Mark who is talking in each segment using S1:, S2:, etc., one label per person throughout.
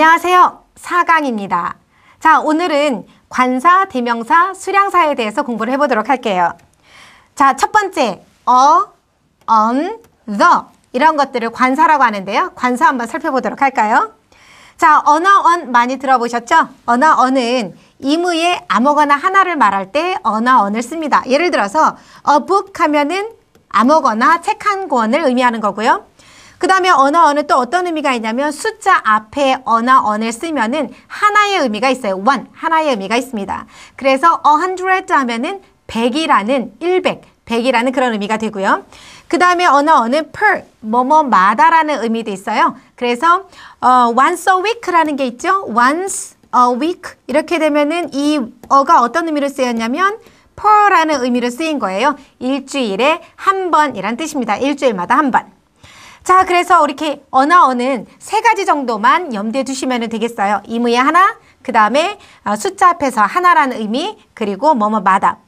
S1: 안녕하세요. 사강입니다. 자, 오늘은 관사, 대명사, 수량사에 대해서 공부를 해보도록 할게요. 자, 첫 번째, 어, 언, 더 이런 것들을 관사라고 하는데요. 관사 한번 살펴보도록 할까요? 자, 언어, 언 많이 들어보셨죠? 언어, 언은 임의의 아무거나 하나를 말할 때 언어, 언을 씁니다. 예를 들어서 a book 하면은 아무거나 책 한 권을 의미하는 거고요. 그 다음에 언어언은 또 어떤 의미가 있냐면 숫자 앞에 언어언을 쓰면은 하나의 의미가 있어요. one, 하나의 의미가 있습니다. 그래서 a hundred 하면은 백이라는 일백. 백이라는 그런 의미가 되고요. 그 다음에 언어언은 per, 뭐뭐마다라는 의미도 있어요. 그래서 어, once a week라는 게 있죠. once a week 이렇게 되면은 이 어가 어떤 의미로 쓰였냐면 per라는 의미로 쓰인 거예요. 일주일에 한 번이란 뜻입니다. 일주일마다 한 번. 자, 그래서 이렇게 언어어는 세 가지 정도만 염두에 두시면 되겠어요. 이무의 하나, 그 다음에 아, 숫자 앞에서 하나라는 의미, 그리고 뭐뭐마다.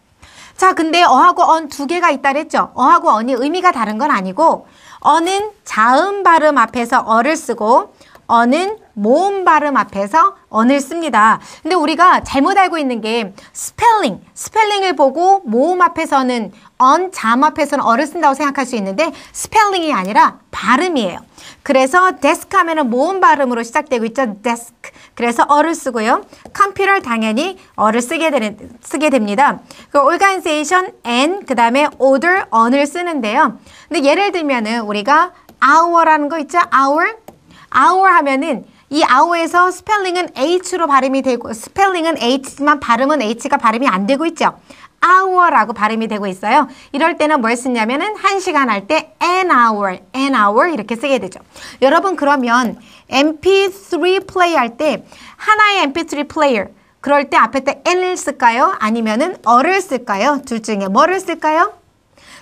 S1: 자, 근데 어하고 언 두 개가 있다 그랬죠? 어하고 언이 의미가 다른 건 아니고, 어는 자음 발음 앞에서 어를 쓰고, 어는 모음 발음 앞에서 언을 씁니다. 근데 우리가 잘못 알고 있는 게 스펠링, 스펠링을 보고 모음 앞에서는 언, 자음 앞에서는 어를 쓴다고 생각할 수 있는데 스펠링이 아니라 발음이에요. 그래서 데스크 하면은 모음 발음으로 시작되고 있죠. 데스크. 그래서 어를 쓰고요. 컴퓨터 당연히 어를 쓰게 되는 쓰게 됩니다. 그 organization and 그다음에 order 언을 쓰는데요. 근데 예를 들면은 우리가 hour라는 거 있죠. hour hour 하면은 이아우에서 스펠링은 H로 발음이 되고 스펠링은 H지만 발음은 H가 발음이 안 되고 있죠. 아 o u 라고 발음이 되고 있어요. 이럴 때는 뭘 쓰냐면은 한 시간 할 때 an hour, an hour 이렇게 쓰게 되죠. 여러분 그러면 mp3 플레이 할 때 하나의 mp3 플레이어 그럴 때 앞에 때 n을 쓸까요? 아니면은 어를 쓸까요? 둘 중에 뭐를 쓸까요?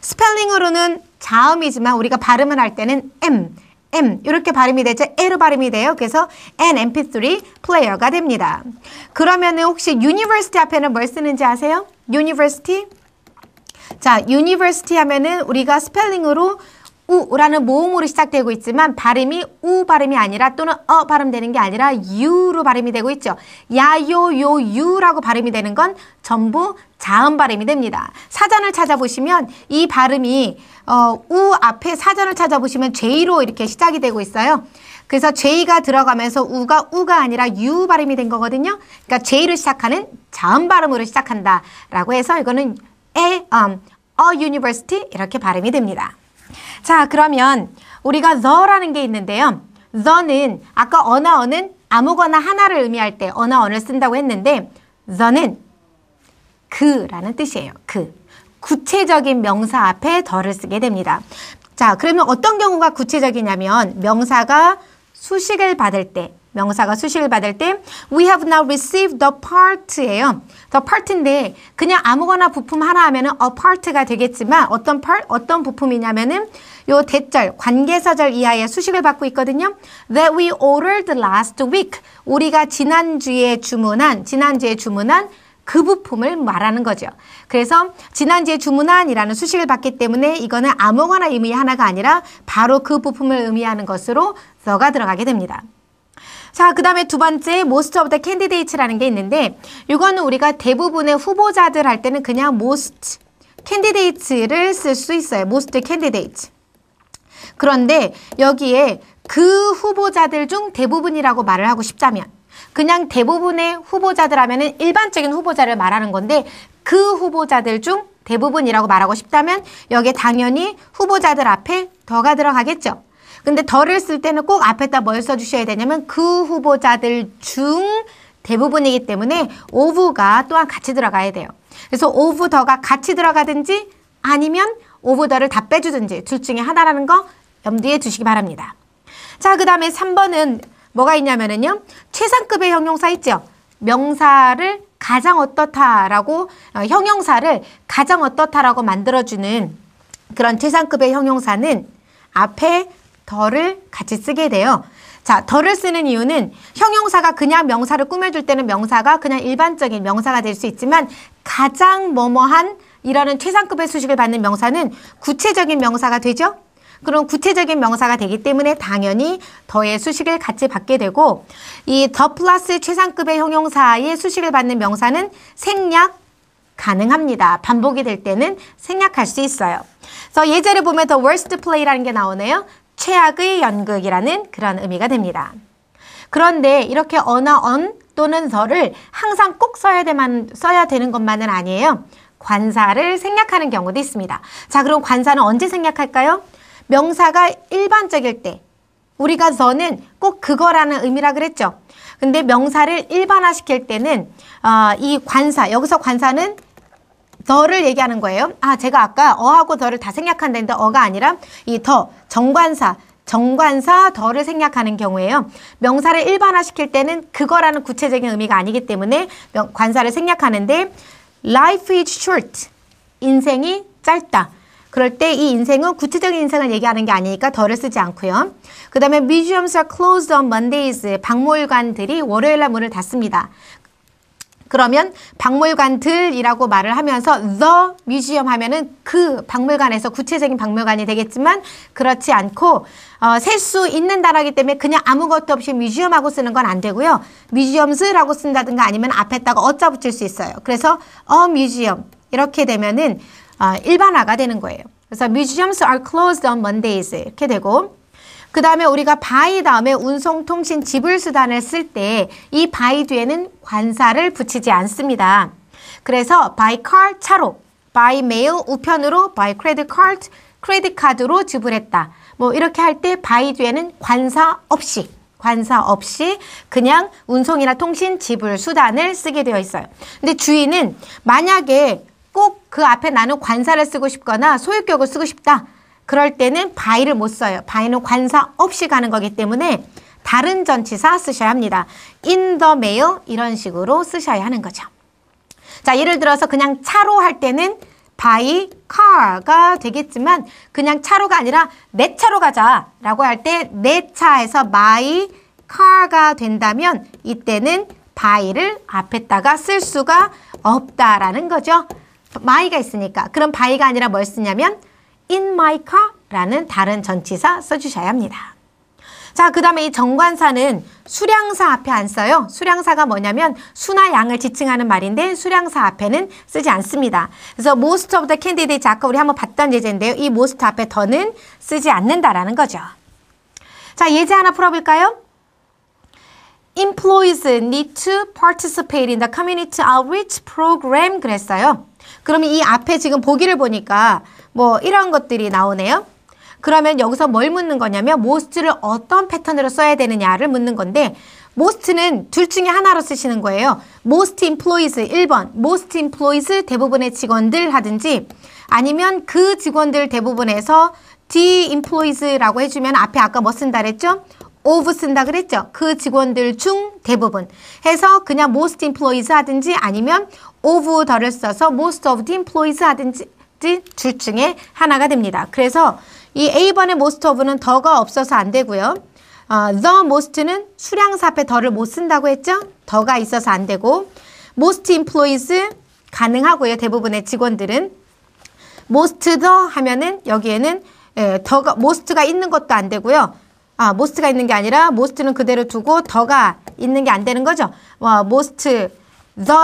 S1: 스펠링으로는 자음이지만 우리가 발음을 할 때는 m M 이렇게 발음이 되죠. L로 발음이 돼요. 그래서 N MP3 플레이어가 됩니다. 그러면은 혹시 University 앞에는 뭘 쓰는지 아세요? University? 자, University 하면은 우리가 스펠링으로 우라는 모음으로 시작되고 있지만 발음이 우 발음이 아니라 또는 어 발음되는 게 아니라 유로 발음이 되고 있죠. 야요요 유라고 발음이 되는 건 전부 자음 발음이 됩니다. 사전을 찾아보시면 이 발음이 어, 우 앞에 사전을 찾아보시면 J로 이렇게 시작이 되고 있어요. 그래서 J가 들어가면서 우가 우가 아니라 유 발음이 된 거거든요. 그러니까 J를 시작하는 자음 발음으로 시작한다라고 해서 이거는 에, u 어 유니버시티 이렇게 발음이 됩니다. 자, 그러면 우리가 the라는 게 있는데요. the는 아까 언어어는 아무거나 하나를 의미할 때 언어어를 쓴다고 했는데 the는 그라는 뜻이에요. 그. 구체적인 명사 앞에 덜를 쓰게 됩니다. 자, 그러면 어떤 경우가 구체적이냐면 명사가 수식을 받을 때 명사가 수식을 받을 때 we have now received the part예요. the part인데 그냥 아무거나 부품 하나 하면은 a part가 되겠지만 어떤 part 어떤 부품이냐면은 요 대절 관계사절 이하의 수식을 받고 있거든요. that we ordered last week 우리가 지난주에 주문한 지난주에 주문한 그 부품을 말하는 거죠. 그래서 지난주에 주문한이라는 수식을 받기 때문에 이거는 아무거나 의미 하나가 아니라 바로 그 부품을 의미하는 것으로 the가 들어가게 됩니다. 자, 그 다음에 두 번째 most of the candidates라는 게 있는데 이거는 우리가 대부분의 후보자들 할 때는 그냥 most candidates를 쓸 수 있어요. most candidates. 그런데 여기에 그 후보자들 중 대부분이라고 말을 하고 싶다면 그냥 대부분의 후보자들 하면은 일반적인 후보자를 말하는 건데 그 후보자들 중 대부분이라고 말하고 싶다면 여기에 당연히 후보자들 앞에 더가 들어가겠죠. 근데 덜을 쓸 때는 꼭 앞에다 뭘 써주셔야 되냐면 그 후보자들 중 대부분이기 때문에 오브가 또한 같이 들어가야 돼요. 그래서 오브 더가 같이 들어가든지 아니면 오브 더를 다 빼주든지 둘 중에 하나라는 거 염두에 두시기 바랍니다. 자, 그 다음에 3번은 뭐가 있냐면은요. 최상급의 형용사 있죠. 명사를 가장 어떻다라고 어, 형용사를 가장 어떻다라고 만들어주는 그런 최상급의 형용사는 앞에 더를 같이 쓰게 돼요. 자, 더를 쓰는 이유는 형용사가 그냥 명사를 꾸며줄 때는 명사가 그냥 일반적인 명사가 될 수 있지만 가장 뭐뭐한 이라는 최상급의 수식을 받는 명사는 구체적인 명사가 되죠? 그럼 구체적인 명사가 되기 때문에 당연히 더의 수식을 같이 받게 되고 이 더 플러스 최상급의 형용사의 수식을 받는 명사는 생략, 가능합니다. 반복이 될 때는 생략할 수 있어요. 그래서 예제를 보면 더 worst play라는 게 나오네요. 최악의 연극이라는 그런 의미가 됩니다. 그런데 이렇게 언어언 또는 서를 항상 꼭 써야, 되만, 써야 되는 것만은 아니에요. 관사를 생략하는 경우도 있습니다. 자, 그럼 관사는 언제 생략할까요? 명사가 일반적일 때. 우리가 서는꼭 그거라는 의미라 그랬죠. 근데 명사를 일반화시킬 때는 어, 이 관사, 여기서 관사는 더를 얘기하는 거예요. 아, 제가 아까 어하고 더를 다 생략한다는데 했 어가 아니라 이 더, 정관사, 정관사 더를 생략하는 경우에요. 명사를 일반화시킬 때는 그거라는 구체적인 의미가 아니기 때문에 명, 관사를 생략하는데 life is short. 인생이 짧다. 그럴 때 이 인생은 구체적인 인생을 얘기하는 게 아니니까 덜을 쓰지 않고요. 그 다음에 museums are closed on Mondays. 박물관들이 월요일날 문을 닫습니다. 그러면 박물관들이라고 말을 하면서 the 뮤지엄 하면은 그 박물관에서 구체적인 박물관이 되겠지만 그렇지 않고 어, 셀 수 있는 단어이기 때문에 그냥 아무것도 없이 뮤지엄하고 쓰는 건 안 되고요. 뮤지엄스라고 쓴다든가 아니면 앞에다가 어자 붙일 수 있어요. 그래서 a museum 이렇게 되면은 어, 일반화가 되는 거예요. 그래서 museums are closed on Mondays 이렇게 되고 그 다음에 우리가 by 다음에 운송통신 지불수단을 쓸 때 이 by 뒤에는 관사를 붙이지 않습니다. 그래서 by car 차로, by mail 우편으로, by credit card 크레딧 카드로 지불했다. 뭐 이렇게 할 때 by 뒤에는 관사 없이 관사 없이 그냥 운송이나 통신 지불 수단을 쓰게 되어 있어요. 근데 주의는 만약에 꼭 그 앞에 나는 관사를 쓰고 싶거나 소유격을 쓰고 싶다. 그럴 때는 by를 못 써요. by는 관사 없이 가는 거기 때문에 다른 전치사 쓰셔야 합니다. in the mail 이런 식으로 쓰셔야 하는 거죠. 자, 예를 들어서 그냥 차로 할 때는 by car가 되겠지만 그냥 차로가 아니라 내 차로 가자라고 할 때 내 차에서 my car가 된다면 이때는 by를 앞에다가 쓸 수가 없다라는 거죠. my가 있으니까. 그럼 by가 아니라 뭘 쓰냐면 in my car라는 다른 전치사 써주셔야 합니다. 자, 그 다음에 이 정관사는 수량사 앞에 안 써요. 수량사가 뭐냐면 수나 양을 지칭하는 말인데 수량사 앞에는 쓰지 않습니다. 그래서 most of the candidates 아까 우리 한번 봤던 예제인데요. 이 most 앞에 더는 쓰지 않는다라는 거죠. 자, 예제 하나 풀어볼까요? Employees need to participate in the community outreach program 그랬어요. 그러면 이 앞에 지금 보기를 보니까 뭐 이런 것들이 나오네요. 그러면 여기서 뭘 묻는 거냐면 most를 어떤 패턴으로 써야 되느냐를 묻는 건데 most는 둘 중에 하나로 쓰시는 거예요. most employees 1번, most employees 대부분의 직원들 하든지 아니면 그 직원들 대부분에서 the employees라고 해주면 앞에 아까 뭐 쓴다 그랬죠? of 쓴다 그랬죠? 그 직원들 중 대부분 해서 그냥 most employees 하든지 아니면 of 더를 써서 most of the employees 하든지 둘 중에 하나가 됩니다. 그래서 이 A번의 most of는 더가 없어서 안 되고요. 어, the most는 수량사 앞에 더를 못 쓴다고 했죠? 더가 있어서 안 되고 most employees 가능하고요. 대부분의 직원들은 most the 하면은 여기에는 에, 예, 더가 most가 있는 것도 안 되고요. 아, most가 있는 게 아니라 most는 그대로 두고 더가 있는 게 안 되는 거죠. 와, most the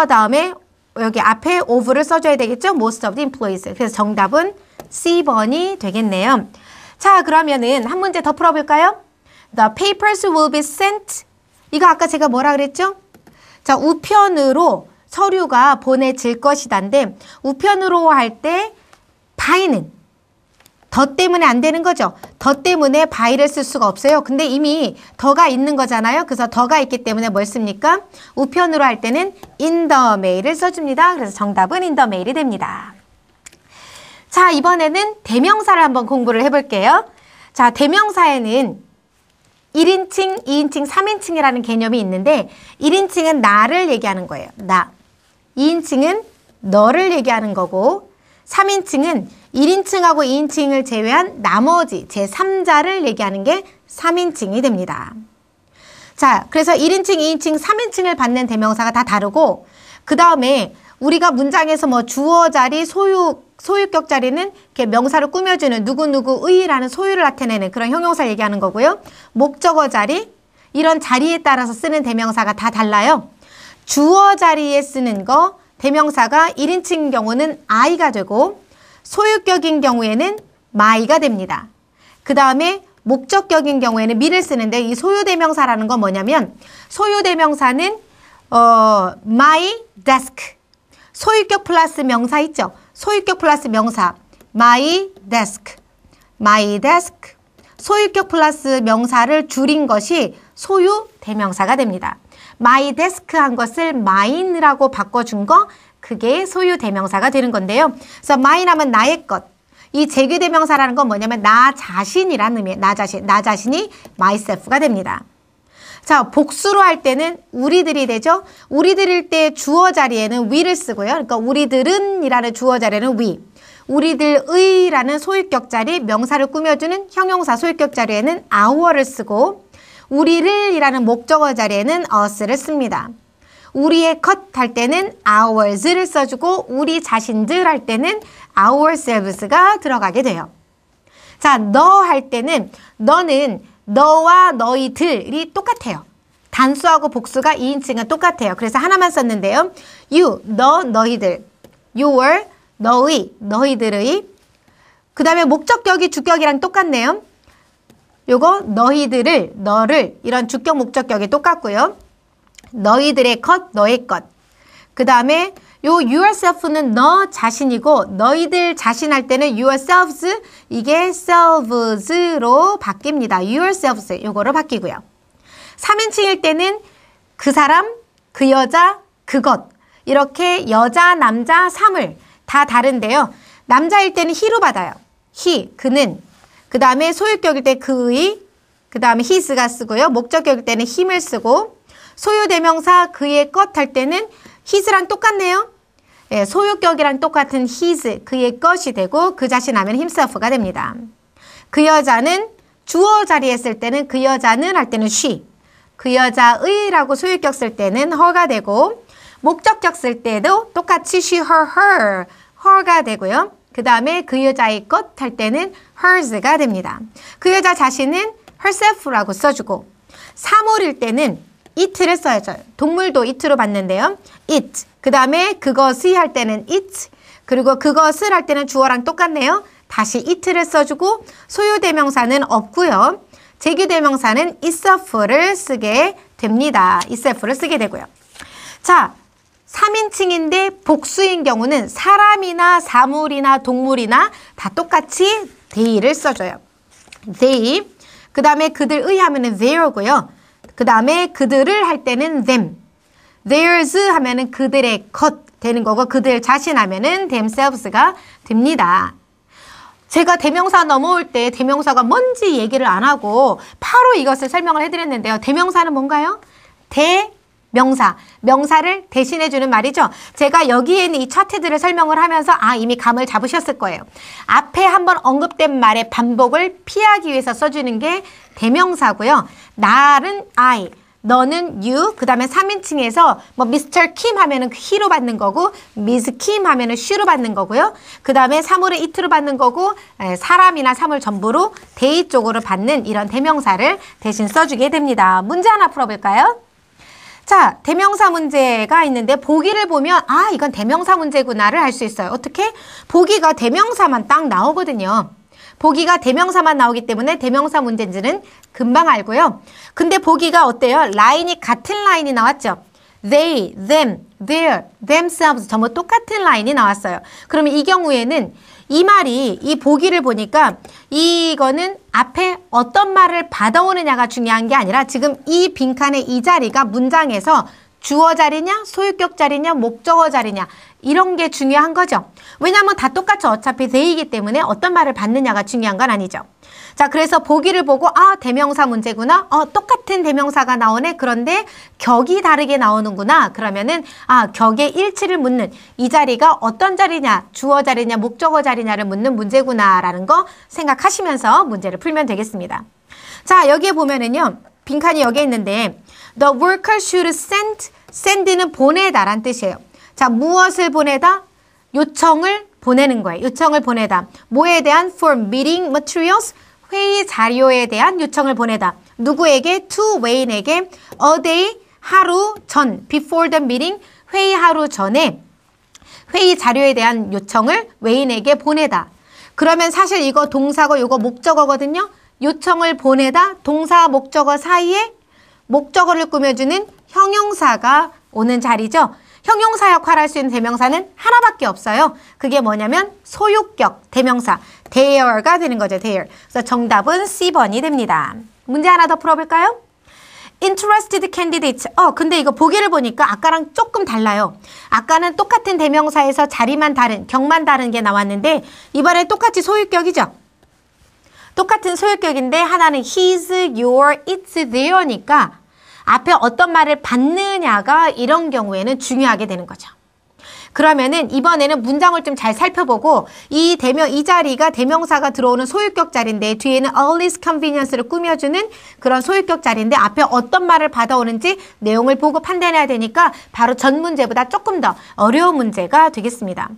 S1: 다음에 여기 앞에 of를 써줘야 되겠죠? most of the employees. 그래서 정답은 C번이 되겠네요. 자, 그러면은 한 문제 더 풀어볼까요? The papers will be sent. 이거 아까 제가 뭐라 그랬죠? 자, 우편으로 서류가 보내질 것이다인데 우편으로 할때 바이는 더 때문에 안 되는 거죠. 더 때문에 바이를 쓸 수가 없어요. 근데 이미 더가 있는 거잖아요. 그래서 더가 있기 때문에 뭘 씁니까? 우편으로 할 때는 in the mail을 써줍니다. 그래서 정답은 in the mail이 됩니다. 자, 이번에는 대명사를 한번 공부를 해볼게요. 자, 대명사에는 1인칭, 2인칭, 3인칭이라는 개념이 있는데 1인칭은 나를 얘기하는 거예요. 나. 2인칭은 너를 얘기하는 거고 3인칭은 1인칭하고 2인칭을 제외한 나머지 제3자를 얘기하는 게 3인칭이 됩니다. 자, 그래서 1인칭, 2인칭, 3인칭을 받는 대명사가 다 다르고 그 다음에 우리가 문장에서 뭐 주어 자리, 소유, 소유격 자리는 이렇게 명사를 꾸며주는 누구누구의라는 소유를 나타내는 그런 형용사 얘기하는 거고요. 목적어 자리, 이런 자리에 따라서 쓰는 대명사가 다 달라요. 주어 자리에 쓰는 거, 대명사가 1인칭 인 경우는 I가 되고 소유격인 경우에는 my가 됩니다. 그 다음에 목적격인 경우에는 me를 쓰는데 이 소유대명사라는 건 뭐냐면 소유대명사는 어, my desk 소유격 플러스 명사 있죠. 소유격 플러스 명사 my desk my desk 소유격 플러스 명사를 줄인 것이 소유대명사가 됩니다. 마이 데스크 한 것을 마인 n 라고 바꿔준 거 그게 소유 대명사가 되는 건데요. 그래서 마 i n 하면 나의 것. 이재규 대명사라는 건 뭐냐면 나 자신이라는 의미예요. 나 자신, 나 자신이 myself가 됩니다. 자, 복수로 할 때는 우리들이 되죠. 우리들일 때 주어 자리에는 we를 쓰고요. 그러니까 우리들은이라는 주어 자리에는 we. 우리들의라는 소유격 자리, 명사를 꾸며주는 형용사 소유격 자리에는 our를 쓰고 우리를이라는 목적어 자리에는 us를 씁니다. 우리의 컷 할 때는 ours를 써주고 우리 자신들 할 때는 ourselves가 들어가게 돼요. 자, 너 할 때는 너는 너와 너희들이 똑같아요. 단수하고 복수가 2인칭은 똑같아요. 그래서 하나만 썼는데요. you, 너, 너희들. your, 너희, 너희들의. 그 다음에 목적격이 주격이랑 똑같네요. 요거 너희들을, 너를 이런 주격 목적격이 똑같고요. 너희들의 것, 너의 것. 그 다음에 요 yourself는 너 자신이고 너희들 자신 할 때는 yourselves 이게 selves로 바뀝니다. yourselves 요거로 바뀌고요. 3인칭일 때는 그 사람, 그 여자, 그것 이렇게 여자, 남자, 삼을 다 다른데요. 남자일 때는 he로 받아요. he, 그는 그 다음에 소유격일 때 그의, 그 다음에 his가 쓰고요. 목적격일 때는 힘을 쓰고 소유 대명사 그의 것 할 때는 his랑 똑같네요. 예, 소유격이랑 똑같은 his, 그의 것이 되고 그 자신 하면 himself가 됩니다. 그 여자는 주어 자리에 했을 때는 그 여자는 할 때는 she. 그 여자의라고 소유격 쓸 때는 허가 되고 목적격 쓸 때도 똑같이 she, her, her, her가 되고요. 그 다음에 그 여자의 것 할 때는 hers가 됩니다. 그 여자 자신은 herself라고 써주고 3월일 때는 it를 써야죠. 동물도 it로 봤는데요. it. 그 다음에 그것이 할 때는 it. 그리고 그것을 할 때는 주어랑 똑같네요. 다시 it를 써주고 소유대명사는 없고요. 제기대명사는 itself를 쓰게 됩니다. itself를 쓰게 되고요. 자, 3인칭인데 복수인 경우는 사람이나 사물이나 동물이나 다 똑같이 they를 써줘요. they. 그 다음에 그들의 하면은 their고요. 그 다음에 그들을 할 때는 them. theirs 하면은 그들의 것 되는 거고 그들 자신 하면은 themselves가 됩니다. 제가 대명사 넘어올 때 대명사가 뭔지 얘기를 안 하고 바로 이것을 설명을 해드렸는데요. 대명사는 뭔가요? 대 명사, 명사를 대신해주는 말이죠. 제가 여기에 있는 이 차트들을 설명을 하면서 아 이미 감을 잡으셨을 거예요. 앞에 한번 언급된 말의 반복을 피하기 위해서 써주는 게 대명사고요. 날은 I, 너는 you, 그 다음에 3인칭에서 뭐 Mr. Kim 하면은 he로 받는 거고 Ms. Kim 하면은 she로 받는 거고요. 그 다음에 사물을 it로 받는 거고 예, 사람이나 사물 전부로 대 h 쪽으로 받는 이런 대명사를 대신 써주게 됩니다. 문제 하나 풀어볼까요? 자, 대명사 문제가 있는데 보기를 보면 아, 이건 대명사 문제구나를 알 수 있어요. 어떻게? 보기가 대명사만 딱 나오거든요. 보기가 대명사만 나오기 때문에 대명사 문제인지는 금방 알고요. 근데 보기가 어때요? 라인이 같은 라인이 나왔죠. they, them, their, themselves 전부 똑같은 라인이 나왔어요. 그러면 이 경우에는 이 말이 이 보기를 보니까 이거는 앞에 어떤 말을 받아오느냐가 중요한 게 아니라 지금 이 빈칸의 이 자리가 문장에서 주어 자리냐, 소유격 자리냐, 목적어 자리냐 이런 게 중요한 거죠. 왜냐하면 다 똑같이 어차피 대이기 때문에 어떤 말을 받느냐가 중요한 건 아니죠. 자, 그래서 보기를 보고 아, 대명사 문제구나. 어, 똑같은 대명사가 나오네. 그런데 격이 다르게 나오는구나. 그러면은 아, 격의 일치를 묻는 이 자리가 어떤 자리냐, 주어 자리냐, 목적어 자리냐를 묻는 문제구나라는 거 생각하시면서 문제를 풀면 되겠습니다. 자, 여기에 보면은요. 빈칸이 여기 있는데 the worker should send send는 보내다란 뜻이에요. 자, 무엇을 보내다? 요청을 보내는 거예요. 요청을 보내다. 뭐에 대한 for meeting materials 회의 자료에 대한 요청을 보내다. 누구에게? To Wayne에게 a day 하루 전 before the meeting 회의 하루 전에 회의 자료에 대한 요청을 웨인에게 보내다. 그러면 사실 이거 동사고 이거 목적어거든요. 요청을 보내다 동사 목적어 사이에 목적어를 꾸며주는 형용사가 오는 자리죠. 형용사 역할할 수 있는 대명사는 하나밖에 없어요. 그게 뭐냐면 소유격 대명사 there가 되는 거죠. there. 그래서 정답은 C번이 됩니다. 문제 하나 더 풀어볼까요? interested candidate. 어, 근데 이거 보기를 보니까 아까랑 조금 달라요. 아까는 똑같은 대명사에서 자리만 다른, 격만 다른 게 나왔는데 이번에 똑같이 소유격이죠. 똑같은 소유격인데 하나는 his, your, it's, t h e i r 니까 앞에 어떤 말을 받느냐가 이런 경우에는 중요하게 되는 거죠. 그러면은 이번에는 문장을 좀 잘 살펴보고 이 대명 이 자리가 대명사가 들어오는 소유격 자리인데 뒤에는 always convenience를 꾸며주는 그런 소유격 자리인데 앞에 어떤 말을 받아오는지 내용을 보고 판단해야 되니까 바로 전 문제보다 조금 더 어려운 문제가 되겠습니다.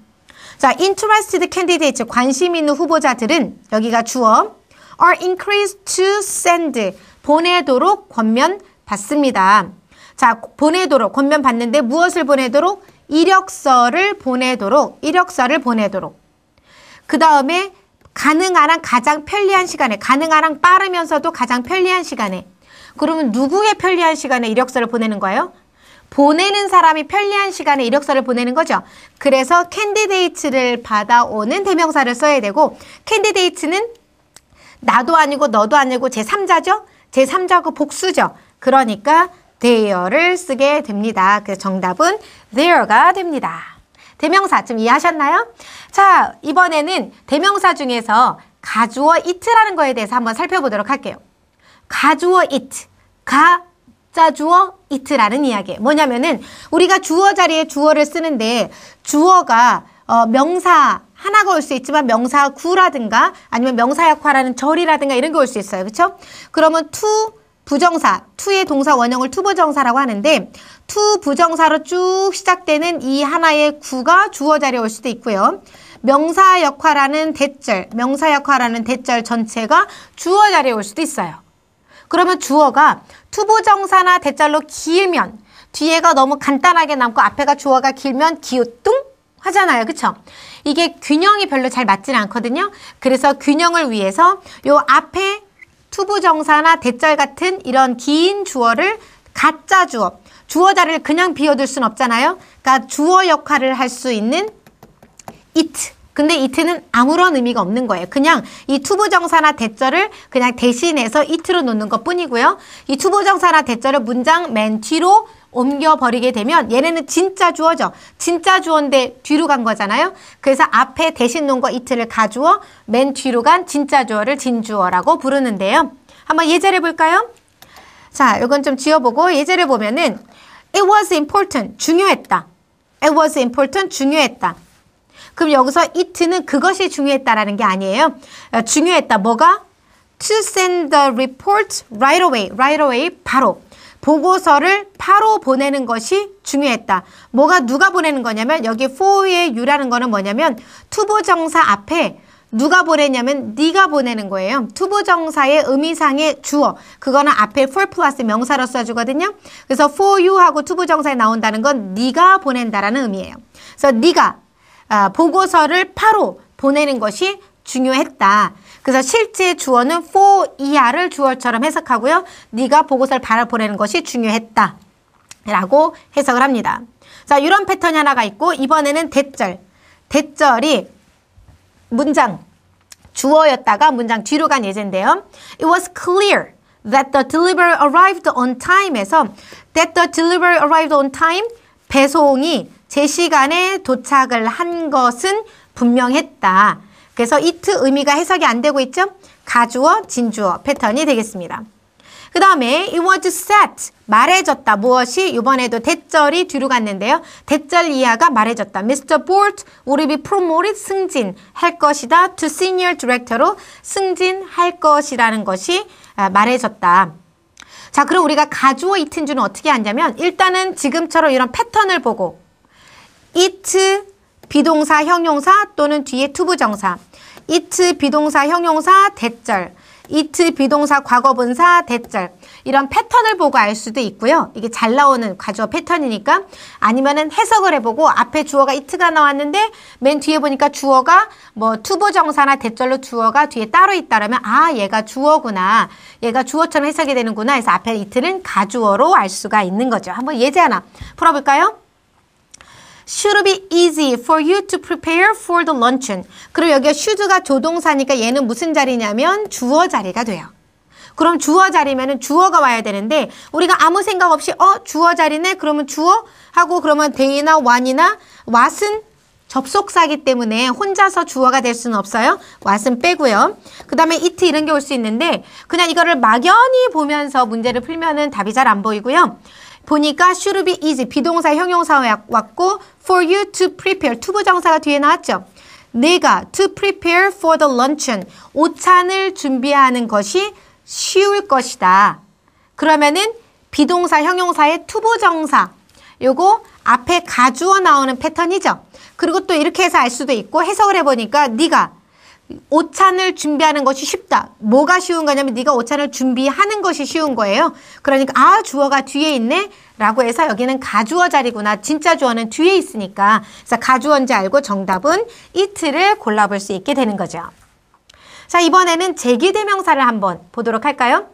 S1: 자, interested candidates 관심 있는 후보자들은 여기가 주어 are increased to send 보내도록 권면 받습니다. 자, 보내도록 권면 받는데 무엇을 보내도록 이력서를 보내도록 이력서를 보내도록 그 다음에 가능한 한 가장 편리한 시간에 가능한 한 빠르면서도 가장 편리한 시간에 그러면 누구의 편리한 시간에 이력서를 보내는 거예요? 보내는 사람이 편리한 시간에 이력서를 보내는 거죠. 그래서 캔디데이트를 받아오는 대명사를 써야 되고 캔디데이트는 나도 아니고 너도 아니고 제3자죠. 제3자고 복수죠. 그러니까 there를 쓰게 됩니다. 그래서 정답은 there가 됩니다. 대명사 좀 이해하셨나요? 자, 이번에는 대명사 중에서 가주어 it라는 거에 대해서 한번 살펴보도록 할게요. 가주어 it, 가 자주어 it라는 이야기. 뭐냐면은 우리가 주어 자리에 주어를 쓰는데 주어가 어, 명사 하나가 올 수 있지만 명사 구라든가 아니면 명사 약화라는 절이라든가 이런 게 올 수 있어요. 그렇죠? 그러면 to 부정사, 투의 동사 원형을 투부정사라고 하는데 투부정사로 쭉 시작되는 이 하나의 구가 주어 자리에 올 수도 있고요. 명사 역할하는 대절, 명사 역할하는 대절 전체가 주어 자리에 올 수도 있어요. 그러면 주어가 투부정사나 대절로 길면 뒤에가 너무 간단하게 남고 앞에가 주어가 길면 기우뚱 하잖아요. 그쵸? 이게 균형이 별로 잘 맞지는 않거든요. 그래서 균형을 위해서 요 앞에 투부정사나 대절 같은 이런 긴 주어를 가짜 주어, 주어 자를 그냥 비워둘 순 없잖아요. 그러니까 주어 역할을 할 수 있는 it. 근데 it는 아무런 의미가 없는 거예요. 그냥 이 투부정사나 대절을 그냥 대신해서 it로 놓는 것 뿐이고요. 이 투부정사나 대절을 문장 맨 뒤로 옮겨버리게 되면 얘네는 진짜 주어죠. 진짜 주어인데 뒤로 간 거잖아요. 그래서 앞에 대신 놓은 거 이틀을 가주어 맨 뒤로 간 진짜 주어를 진주어라고 부르는데요. 한번 예제를 볼까요? 자, 이건 좀 지어보고 예제를 보면은 It was important, 중요했다. It was important, 중요했다. 그럼 여기서 it는 그것이 중요했다라는 게 아니에요. 중요했다. 뭐가? To send the report right away. Right away. 바로. 보고서를 바로 보내는 것이 중요했다. 뭐가 누가 보내는 거냐면 여기 for의 유라는 거는 뭐냐면 투보정사 앞에 누가 보내냐면 네가 보내는 거예요. 투보정사의 의미상의 주어. 그거는 앞에 for 플러스 명사로 써주거든요. 그래서 for you하고 투보정사에 나온다는 건 네가 보낸다라는 의미예요. 그래서 네가 아, 보고서를 바로 보내는 것이 중요했다. 그래서 실제 주어는 for e r 를 주어처럼 해석하고요. 네가 보고서를 바라보내는 것이 중요했다. 라고 해석을 합니다. 자, 이런 패턴이 하나가 있고 이번에는 대절. 대절이 문장 주어였다가 문장 뒤로 간 예제인데요. It was clear that the delivery arrived on time에서 that the delivery arrived on time 배송이 제 시간에 도착을 한 것은 분명했다. 그래서 it 의미가 해석이 안 되고 있죠? 가주어, 진주어 패턴이 되겠습니다. 그 다음에 it was set, 말해졌다. 무엇이? 이번에도 대절이 뒤로 갔는데요. 대절 이하가 말해졌다. Mr. Bolt will be promoted 승진할 것이다. to senior director로 승진할 것이라는 것이 아, 말해졌다. 자, 그럼 우리가 가주어 이튼주는 어떻게 하냐면 일단은 지금처럼 이런 패턴을 보고 it 비동사, 형용사 또는 뒤에 투부정사. it 비동사, 형용사, 대절. it 비동사, 과거분사, 대절. 이런 패턴을 보고 알 수도 있고요. 이게 잘 나오는 과조 패턴이니까 아니면은 해석을 해보고 앞에 주어가 it가 나왔는데 맨 뒤에 보니까 주어가 뭐투부정사나 대절로 주어가 뒤에 따로 있다라면 아 얘가 주어구나. 얘가 주어처럼 해석이 되는구나. 해서 앞에 it는 가주어로 알 수가 있는 거죠. 한번 예제 하나 풀어볼까요? should be easy for you to prepare for the luncheon. 그리고 여기가 should가 조동사니까 얘는 무슨 자리냐면 주어 자리가 돼요. 그럼 주어 자리면은 주어가 와야 되는데 우리가 아무 생각 없이 어 주어 자리네 그러면 주어 하고 그러면 day나 one이나 what은 접속사기 때문에 혼자서 주어가 될 수는 없어요. what은 빼고요. 그 다음에 it 이런 게 올 수 있는데 그냥 이거를 막연히 보면서 문제를 풀면은 답이 잘 안 보이고요. 보니까 should be easy 비동사 형용사 왔고 for you to prepare 투부정사가 뒤에 나왔죠. 내가 to prepare for the luncheon 오찬을 준비하는 것이 쉬울 것이다. 그러면은 비동사 형용사의 투부정사 요거 앞에 가주어 나오는 패턴이죠. 그리고 또 이렇게 해서 알 수도 있고 해석을 해보니까 네가 오찬을 준비하는 것이 쉽다. 뭐가 쉬운 거냐면 네가 오찬을 준비하는 것이 쉬운 거예요. 그러니까 아 주어가 뒤에 있네 라고 해서 여기는 가주어 자리구나. 진짜 주어는 뒤에 있으니까. 그래서 가주어인지 알고 정답은 이틀을 골라볼 수 있게 되는 거죠. 자 이번에는 제기대명사를 한번 보도록 할까요?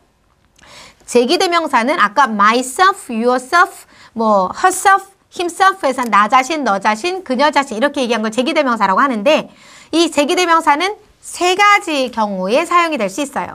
S1: 제기대명사는 아까 myself, yourself, 뭐 herself, himself에서 나 자신, 너 자신, 그녀 자신 이렇게 얘기한 걸 제기대명사라고 하는데 이 제기대명사는 세 가지 경우에 사용이 될 수 있어요.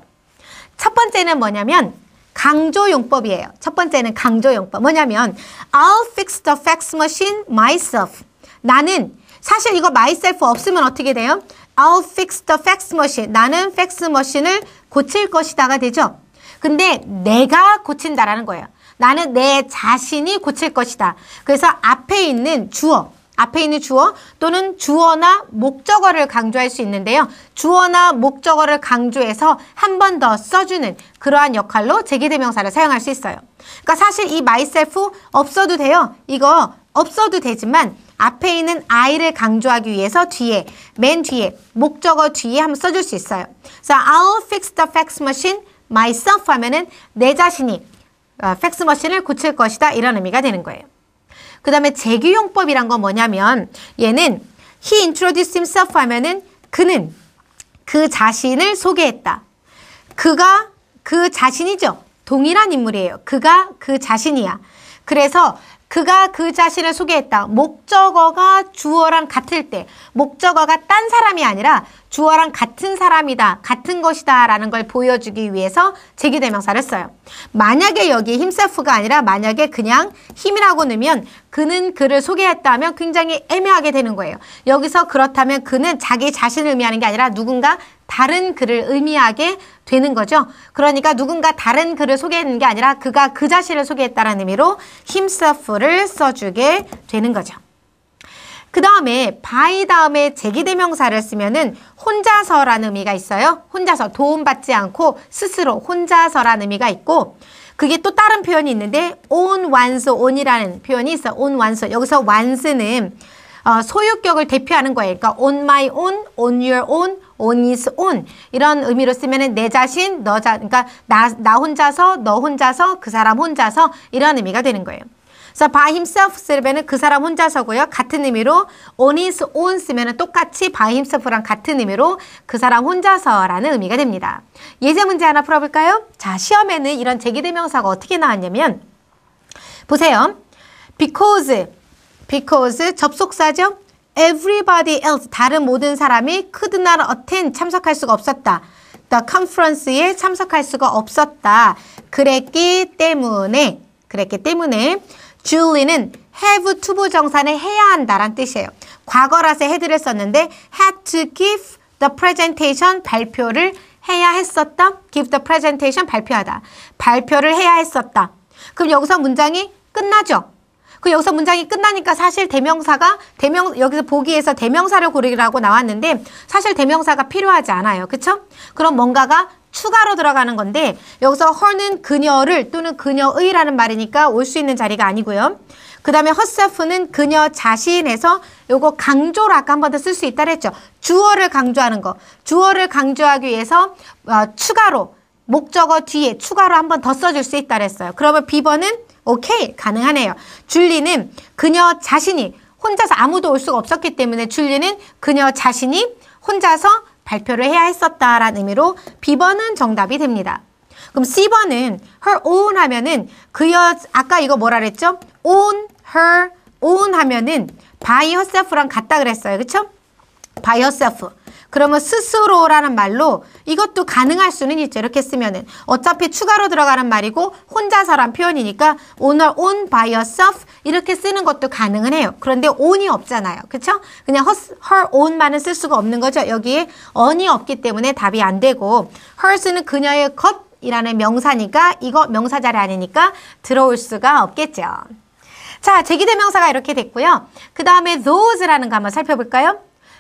S1: 첫 번째는 뭐냐면 강조용법이에요. 첫 번째는 강조용법. 뭐냐면 I'll fix the fax machine myself. 나는 사실 이거 myself 없으면 어떻게 돼요? I'll fix the fax machine. 나는 팩스 머신을 고칠 것이다가 되죠. 근데 내가 고친다라는 거예요. 나는 내 자신이 고칠 것이다. 그래서 앞에 있는 주어 앞에 있는 주어 또는 주어나 목적어를 강조할 수 있는데요. 주어나 목적어를 강조해서 한 번 더 써주는 그러한 역할로 제기대명사를 사용할 수 있어요. 그러니까 사실 이 myself 없어도 돼요. 이거 없어도 되지만 앞에 있는 I를 강조하기 위해서 뒤에, 맨 뒤에, 목적어 뒤에 한번 써줄 수 있어요. 그래서 I'll fix the fax machine myself 하면은 내 자신이 어, 팩스 머신을 고칠 것이다 이런 의미가 되는 거예요. 그 다음에 재규용법이란 건 뭐냐면 얘는 he introduced himself 하면은 그는 그 자신을 소개했다. 그가 그 자신이죠. 동일한 인물이에요. 그가 그 자신이야. 그래서 그가 그 자신을 소개했다. 목적어가 주어랑 같을 때 목적어가 딴 사람이 아니라 주어랑 같은 사람이다, 같은 것이다 라는 걸 보여주기 위해서 제기대명사를 써요. 만약에 여기 힘셀프가 아니라 만약에 그냥 힘이라고 넣으면 그는 그를 소개했다면 굉장히 애매하게 되는 거예요. 여기서 그렇다면 그는 자기 자신을 의미하는 게 아니라 누군가 다른 그를 의미하게 되는 거죠. 그러니까 누군가 다른 그를 소개했는 게 아니라 그가 그 자신을 소개했다는 의미로 힘 e l 를 써주게 되는 거죠. 그 다음에 by 다음에 제기대명사를 쓰면은 혼자서라는 의미가 있어요. 혼자서 도움받지 않고 스스로 혼자서라는 의미가 있고 그게 또 다른 표현이 있는데 on one's own이라는 표현이 있어. on one's 여기서 one's는 어, 소유격을 대표하는 거예요. 그러니까 on my own, on your own, on his own 이런 의미로 쓰면은 내 자신, 너 자, 그러니까 나, 나 혼자서, 너 혼자서, 그 사람 혼자서 이런 의미가 되는 거예요. 자, by himself 쓰면 그 사람 혼자서고요. 같은 의미로 on his own 쓰면 똑같이 by himself랑 같은 의미로 그 사람 혼자서라는 의미가 됩니다. 예제 문제 하나 풀어볼까요? 자, 시험에는 이런 제기대명사가 어떻게 나왔냐면 보세요. because, because 접속사죠? everybody else, 다른 모든 사람이 could not attend, 참석할 수가 없었다. the conference에 참석할 수가 없었다. 그랬기 때문에, 그랬기 때문에 Julie는 have 투부정산을 해야 한다란 뜻이에요. 과거라서 헤드를 썼는데 had to give the presentation 발표를 해야 했었다. give the presentation 발표하다. 발표를 해야 했었다. 그럼 여기서 문장이 끝나죠. 그 여기서 문장이 끝나니까 사실 대명사가 대명 여기서 보기에서 대명사를 고르라고 나왔는데 사실 대명사가 필요하지 않아요. 그렇죠 그럼 뭔가가 추가로 들어가는 건데 여기서 her는 그녀를 또는 그녀의라는 말이니까 올 수 있는 자리가 아니고요. 그 다음에 허셀프는 그녀 자신에서 요거 강조를 아까 한 번 더 쓸 수 있다 그랬죠. 주어를 강조하는 거. 주어를 강조하기 위해서 어, 추가로 목적어 뒤에 추가로 한 번 더 써줄 수 있다 그랬어요. 그러면 비번은 오케이 가능하네요. 줄리는 그녀 자신이 혼자서 아무도 올 수가 없었기 때문에 줄리는 그녀 자신이 혼자서 발표를 해야 했었다라는 의미로 B번은 정답이 됩니다. 그럼 C번은 her own 하면은 그여 아까 이거 뭐라 그랬죠? on her own 하면은 by herself랑 같다 그랬어요. 그쵸? by yourself. 그러면 스스로라는 말로 이것도 가능할 수는 있죠. 이렇게 쓰면은 어차피 추가로 들어가는 말이고 혼자서란 표현이니까 오늘 on by yourself 이렇게 쓰는 것도 가능은 해요. 그런데 on이 없잖아요. 그렇죠? 그냥 her o n 만은쓸 수가 없는 거죠. 여기에 on이 없기 때문에 답이 안 되고 her는 그녀의 것이라는 명사니까 이거 명사 자리 아니니까 들어올 수가 없겠죠. 자, 제기대명사가 이렇게 됐고요. 그 다음에 those라는 거 한번 살펴볼까요?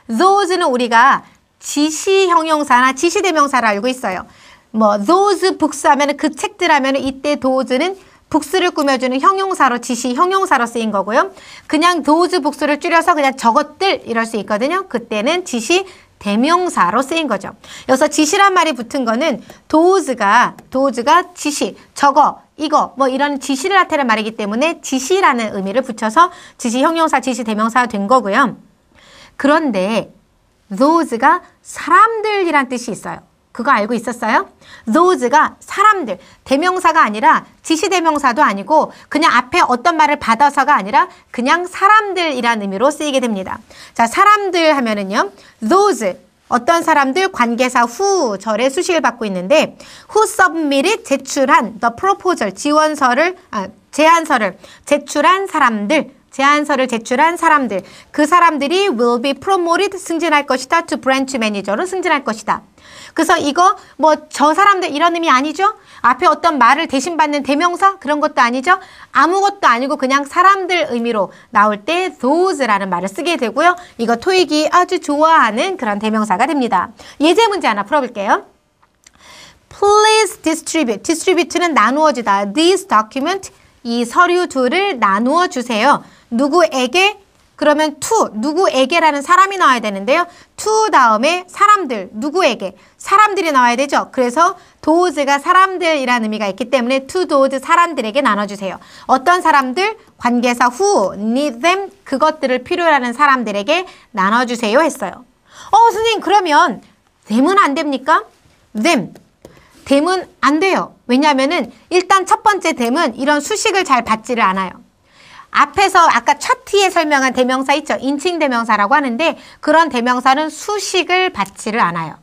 S1: those는 우리가 지시 형용사나 지시 대명사를 알고 있어요. 뭐 those books 하면 그 책들 하면 이때 those는 북스를 꾸며주는 형용사로 지시 형용사로 쓰인 거고요. 그냥 those 북스를 줄여서 그냥 저것들 이럴 수 있거든요. 그때는 지시 대명사로 쓰인 거죠. 여기서 지시란 말이 붙은 거는 does가 d o e 가 지시, 저거, 이거 뭐 이런 지시를 나타내는 말이기 때문에 지시라는 의미를 붙여서 지시 형용사, 지시 대명사가 된 거고요. 그런데 those가 사람들이란 뜻이 있어요. 그거 알고 있었어요? those가 사람들, 대명사가 아니라 지시대명사도 아니고 그냥 앞에 어떤 말을 받아서가 아니라 그냥 사람들이란 의미로 쓰이게 됩니다. 자, 사람들 하면은요. those, 어떤 사람들 관계사 w 절의 수식을 받고 있는데 who submitted 제출한 the proposal, 지원서를, 아, 제안서를 제출한 사람들 제안서를 제출한 사람들, 그 사람들이 will be promoted, 승진할 것이다, to branch manager로 승진할 것이다. 그래서 이거 뭐 저 사람들 이런 의미 아니죠? 앞에 어떤 말을 대신받는 대명사 그런 것도 아니죠? 아무것도 아니고 그냥 사람들 의미로 나올 때 those라는 말을 쓰게 되고요. 이거 토익이 아주 좋아하는 그런 대명사가 됩니다. 예제 문제 하나 풀어볼게요. Please distribute. distribute는 나누어주다. This document, 이 서류 둘을 나누어 주세요. 누구에게 그러면 to 누구에게라는 사람이 나와야 되는데요. to 다음에 사람들 누구에게 사람들이 나와야 되죠. 그래서 d o e 가 사람들이라는 의미가 있기 때문에 to those 사람들에게 나눠주세요. 어떤 사람들 관계사 who need them 그것들을 필요로 하는 사람들에게 나눠주세요 했어요. 어 선생님 그러면 them은 안 됩니까? them t 은안 돼요. 왜냐면은 일단 첫 번째 t 은 이런 수식을 잘 받지를 않아요. 앞에서 아까 차트에 설명한 대명사 있죠. 인칭 대명사라고 하는데 그런 대명사는 수식을 받지를 않아요.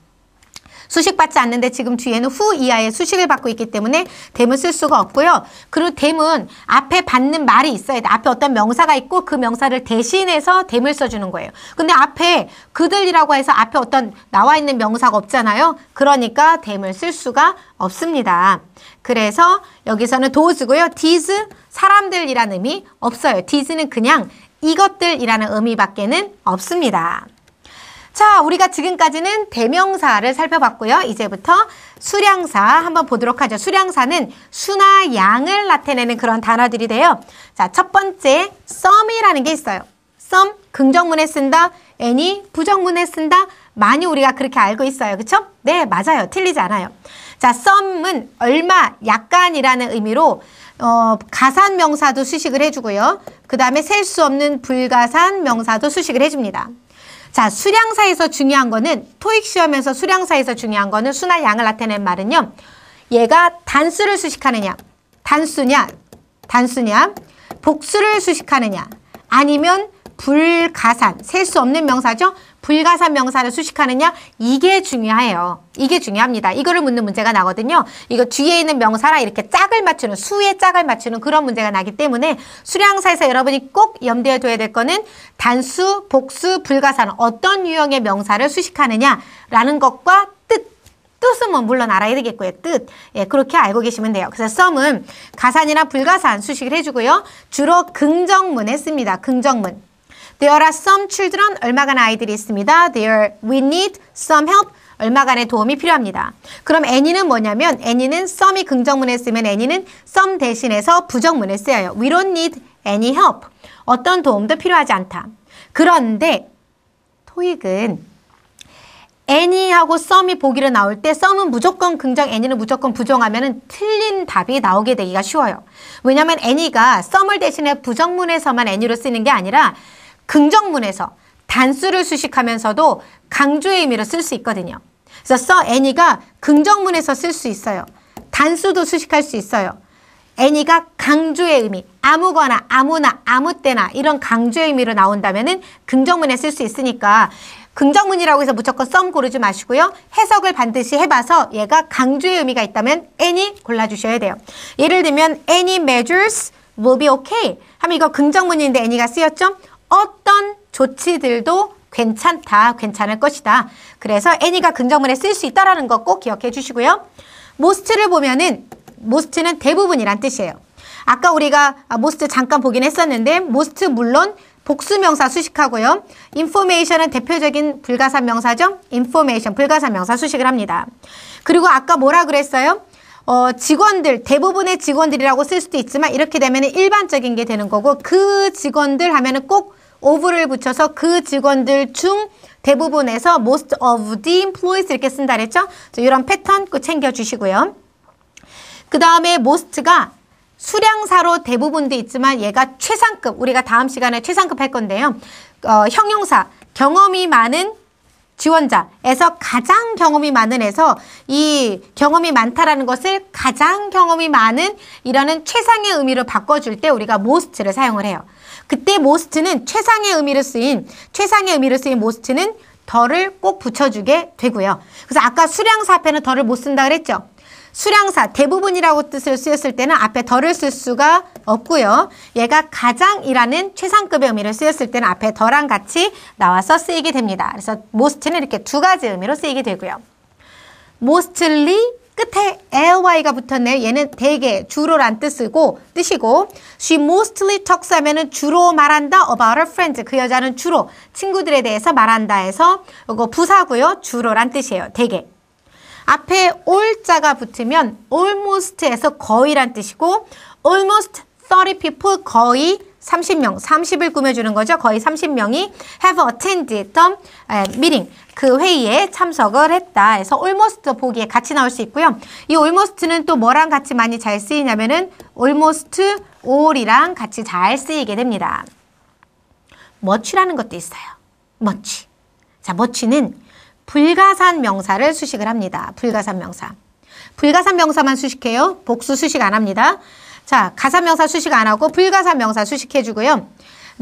S1: 수식 받지 않는데 지금 뒤에는 후 이하의 수식을 받고 있기 때문에 댐을쓸 수가 없고요. 그리고 댐은 앞에 받는 말이 있어야 돼. 앞에 어떤 명사가 있고 그 명사를 대신해서 댐을 써주는 거예요. 근데 앞에 그들이라고 해서 앞에 어떤 나와 있는 명사가 없잖아요. 그러니까 댐을 쓸 수가 없습니다. 그래서 여기서는 도우스고요. 디즈 사람들이라는 의미 없어요. 디즈는 그냥 이것들이라는 의미밖에는 없습니다. 자, 우리가 지금까지는 대명사를 살펴봤고요. 이제부터 수량사 한번 보도록 하죠. 수량사는 수나 양을 나타내는 그런 단어들이 돼요. 자, 첫 번째 썸이라는 게 있어요. 썸 긍정문에 쓴다. any 부정문에 쓴다. 많이 우리가 그렇게 알고 있어요. 그렇죠? 네, 맞아요. 틀리지 않아요. 자, 썸은 얼마, 약간이라는 의미로 어, 가산 명사도 수식을 해주고요. 그 다음에 셀 수 없는 불가산 명사도 수식을 해줍니다. 자, 수량사에서 중요한 거는 토익 시험에서 수량사에서 중요한 거는 순나 양을 나타낸 말은요. 얘가 단수를 수식하느냐, 단수냐, 단수냐, 복수를 수식하느냐, 아니면 불가산, 셀 수 없는 명사죠. 불가산 명사를 수식하느냐? 이게 중요해요. 이게 중요합니다. 이거를 묻는 문제가 나거든요. 이거 뒤에 있는 명사랑 이렇게 짝을 맞추는, 수의 짝을 맞추는 그런 문제가 나기 때문에 수량사에서 여러분이 꼭 염두에 둬야 될 거는 단수, 복수, 불가산 어떤 유형의 명사를 수식하느냐라는 것과 뜻, 뜻은 뭐 물론 알아야 되겠고요. 뜻. 예, 그렇게 알고 계시면 돼요. 그래서 썸은 가산이나 불가산 수식을 해주고요. 주로 긍정문 에씁니다 긍정문. There are some children. 얼마간 아이들이 있습니다. There we need some help. 얼마간의 도움이 필요합니다. 그럼 any는 뭐냐면 any는 some이 긍정문에 쓰면 any는 some 대신해서 부정문에 쓰여요. We don't need any help. 어떤 도움도 필요하지 않다. 그런데 토익은 any하고 some이 보기로 나올 때 some은 무조건 긍정, any는 무조건 부정하면 은 틀린 답이 나오게 되기가 쉬워요. 왜냐하면 any가 some을 대신해 부정문에서만 any로 쓰는 게 아니라 긍정문에서 단수를 수식하면서도 강조의 의미로 쓸 수 있거든요. 그래서 써 a n 가 긍정문에서 쓸 수 있어요. 단수도 수식할 수 있어요. 애니가 강조의 의미, 아무거나 아무나 아무 때나 이런 강조의 의미로 나온다면 은 긍정문에 쓸 수 있으니까 긍정문이라고 해서 무조건 썸 고르지 마시고요. 해석을 반드시 해봐서 얘가 강조의 의미가 있다면 any 골라주셔야 돼요. 예를 들면 any measures will be okay 하면 이거 긍정문인데 any가 쓰였죠? 어떤 조치들도 괜찮다, 괜찮을 것이다. 그래서 any가 긍정문에 쓸 수 있다라는 거 꼭 기억해 주시고요. most를 보면은 most는 대부분이란 뜻이에요. 아까 우리가 most 아, 잠깐 보긴 했었는데 most 물론 복수명사 수식하고요. information은 대표적인 불가사 명사죠. information 불가사 명사 수식을 합니다. 그리고 아까 뭐라 그랬어요? 어, 직원들, 대부분의 직원들이라고 쓸 수도 있지만 이렇게 되면 일반적인 게 되는 거고 그 직원들 하면은 꼭 of를 붙여서 그 직원들 중 대부분에서 most of the employees 이렇게 쓴다 그랬죠? 이런 패턴 꼭 챙겨주시고요. 그 다음에 most가 수량사로 대부분도 있지만 얘가 최상급, 우리가 다음 시간에 최상급 할 건데요. 어, 형용사, 경험이 많은 지원자에서 가장 경험이 많은 에서 이 경험이 많다라는 것을 가장 경험이 많은 이라는 최상의 의미로 바꿔줄 때 우리가 most를 사용을 해요. 그때 모스트는 최상의 의미로 쓰인 최상의 의미로 쓰인 모스트는 덜을 꼭 붙여주게 되고요. 그래서 아까 수량사 앞에는 덜을 못 쓴다 그랬죠. 수량사 대부분이라고 뜻을 쓰였을 때는 앞에 덜을 쓸 수가 없고요. 얘가 가장이라는 최상급의 의미를 쓰였을 때는 앞에 덜랑 같이 나와서 쓰이게 됩니다. 그래서 most는 이렇게 두 가지 의미로 쓰이게 되고요. mostly 끝에 ly가 붙었네요. 얘는 대개, 주로란 뜻이고, 뜻이고 she mostly talks 하면은 주로 말한다 about her friends. 그 여자는 주로 친구들에 대해서 말한다 해서 이거 부사고요. 주로란 뜻이에요. 대개. 앞에 all자가 붙으면 almost에서 거의란 뜻이고 almost 30 people 거의 30명, 30을 꾸며주는 거죠. 거의 30명이 have attended the meeting. 그 회의에 참석을 했다. 해서 almost 보기에 같이 나올 수 있고요. 이 almost는 또 뭐랑 같이 많이 잘 쓰이냐면은 almost all이랑 같이 잘 쓰이게 됩니다. much라는 것도 있어요. much. 자, much는 불가산 명사를 수식을 합니다. 불가산 명사. 불가산 명사만 수식해요. 복수 수식 안 합니다. 자, 가사명사 수식 안 하고 불가사명사 수식해주고요.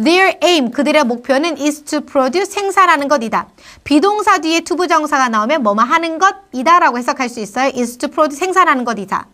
S1: Their aim, 그들의 목표는 is to produce, 생산하는 것이다. 비동사 뒤에 투부정사가 나오면 뭐뭐 하는 것이다 라고 해석할 수 있어요. is to produce, 생산하는 것이다.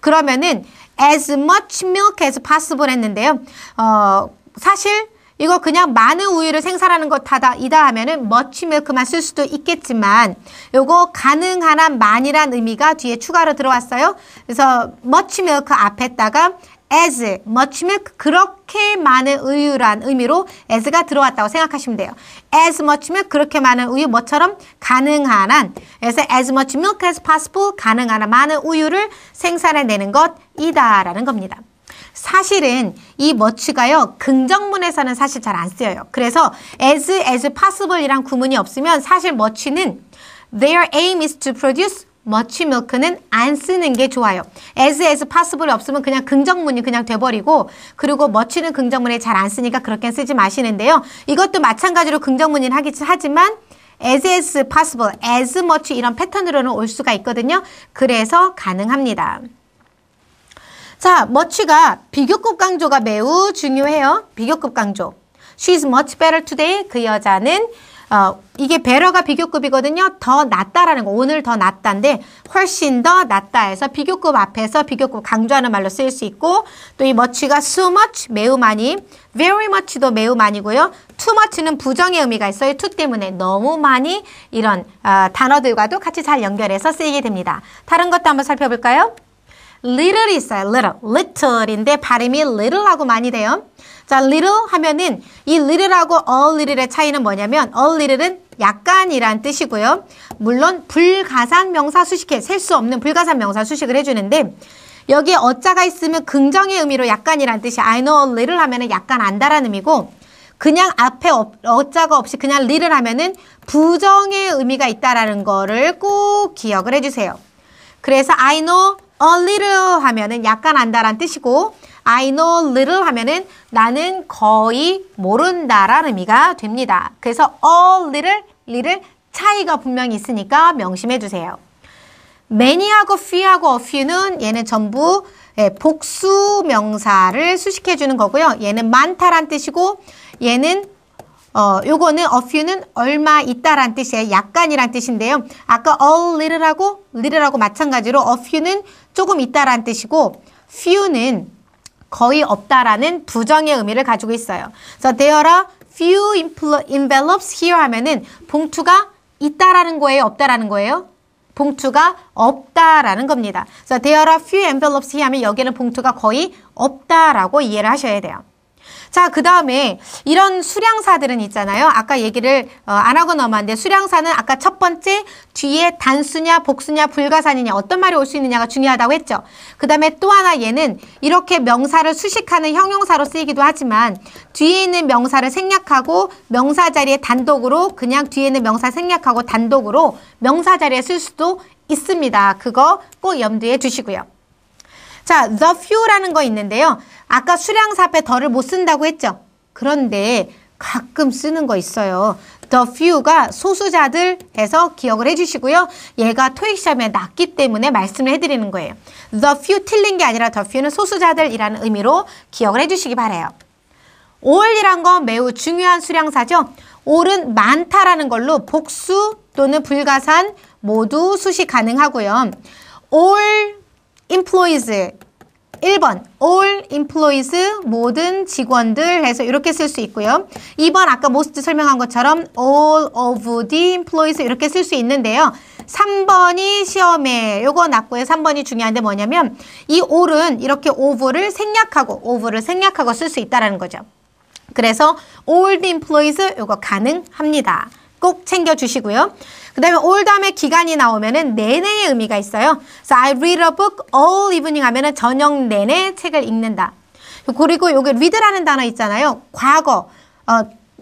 S1: 그러면은 as much milk as possible 했는데요. 어, 사실 이거 그냥 많은 우유를 생산하는 것 하다 이다 하면은 much 만쓸 수도 있겠지만 요거 가능한 한 만이란 의미가 뒤에 추가로 들어왔어요. 그래서 much 앞에다가 as, much milk 그렇게 많은 우유란 의미로 as가 들어왔다고 생각하시면 돼요. as much milk 그렇게 많은 우유 뭐처럼 가능한 한 그래서 as much milk as possible 가능한 한 많은 우유를 생산해내는 것이다라는 겁니다. 사실은 이 much가요 긍정문에서는 사실 잘 안 쓰여요. 그래서 as as possible이란 구문이 없으면 사실 much는 their aim is to produce much milk는 안 쓰는 게 좋아요. as as possible이 없으면 그냥 긍정문이 그냥 돼버리고 그리고 much는 긍정문에 잘 안 쓰니까 그렇게 쓰지 마시는데요. 이것도 마찬가지로 긍정문이긴 하지만 as as possible, as much 이런 패턴으로는 올 수가 있거든요. 그래서 가능합니다. 자, 머치가 비교급 강조가 매우 중요해요. 비교급 강조. She's much better today. 그 여자는 어, 이게 better가 비교급이거든요. 더 낫다라는 거. 오늘 더 낫다인데 훨씬 더 낫다 해서 비교급 앞에서 비교급 강조하는 말로 쓰일 수 있고 또 이 much가 so much 매우 많이 very much도 매우 많이고요. too much는 부정의 의미가 있어요. too 때문에 너무 많이 이런 어, 단어들과도 같이 잘 연결해서 쓰이게 됩니다. 다른 것도 한번 살펴볼까요? little 있어요. little. little인데 발음이 little하고 많이 돼요. 자, little 하면은 이 little하고 a little의 차이는 뭐냐면 a little은 약간이란 뜻이고요. 물론 불가산 명사 수식해 셀 수 없는 불가산 명사 수식을 해주는데 여기에 어자가 있으면 긍정의 의미로 약간이란 뜻이 I know a little 하면은 약간 안다는 의미고 그냥 앞에 어, 어자가 없이 그냥 l i t t l e 하면은 부정의 의미가 있다라는 거를 꼭 기억을 해주세요. 그래서 I know a little 하면은 약간 안다란 뜻이고 I know little 하면은 나는 거의 모른다라는 의미가 됩니다. 그래서 a little, little 차이가 분명히 있으니까 명심해 주세요. many하고 few하고 a few는 얘는 전부 예, 복수 명사를 수식해 주는 거고요. 얘는 많다란 뜻이고 얘는 어, 요거는 a few는 얼마 있다란 뜻이에요. 약간이란 뜻인데요. 아까 all i t t l e 하고 little하고 마찬가지로 a few는 조금 있다라는 뜻이고 few는 거의 없다라는 부정의 의미를 가지고 있어요. 그래서 there are few envelopes here 하면은 봉투가 있다라는 거예요, 없다라는 거예요? 봉투가 없다라는 겁니다. 그래서 there are few envelopes here 하면 여기는 봉투가 거의 없다라고 이해를 하셔야 돼요. 자, 그 다음에 이런 수량사들은 있잖아요. 아까 얘기를 어, 안 하고 넘어왔는데 수량사는 아까 첫 번째 뒤에 단수냐 복수냐 불가산이냐 어떤 말이 올 수 있느냐가 중요하다고 했죠. 그 다음에 또 하나 얘는 이렇게 명사를 수식하는 형용사로 쓰이기도 하지만 뒤에 있는 명사를 생략하고 명사 자리에 단독으로 그냥 뒤에 있는 명사 생략하고 단독으로 명사 자리에 쓸 수도 있습니다. 그거 꼭 염두에 두시고요. 자, the few라는 거 있는데요. 아까 수량사 앞에 덜을 못 쓴다고 했죠? 그런데 가끔 쓰는 거 있어요. The few가 소수자들에서 기억을 해주시고요. 얘가 토익 시험에 났기 때문에 말씀을 해드리는 거예요. The few 틀린 게 아니라 the few는 소수자들이라는 의미로 기억을 해주시기 바래요. all이란 건 매우 중요한 수량사죠. all은 많다라는 걸로 복수 또는 불가산 모두 수시 가능하고요. all employees 1번 all employees 모든 직원들 해서 이렇게 쓸 수 있고요. 2번 아까 most 설명한 것처럼 all of the employees 이렇게 쓸 수 있는데요. 3번이 시험에 요거 낙고에 3번이 중요한데 뭐냐면 이 all은 이렇게 of를 생략하고 o v 를 생략하고 쓸 수 있다라는 거죠. 그래서 all the employees 요거 가능합니다. 꼭 챙겨주시고요. 그 다음에 올 l l 다음에 기간이 나오면은 내내의 의미가 있어요. 그래서 I read a book all evening 하면은 저녁 내내 책을 읽는다. 그리고 여기 read라는 단어 있잖아요. 과거. 어,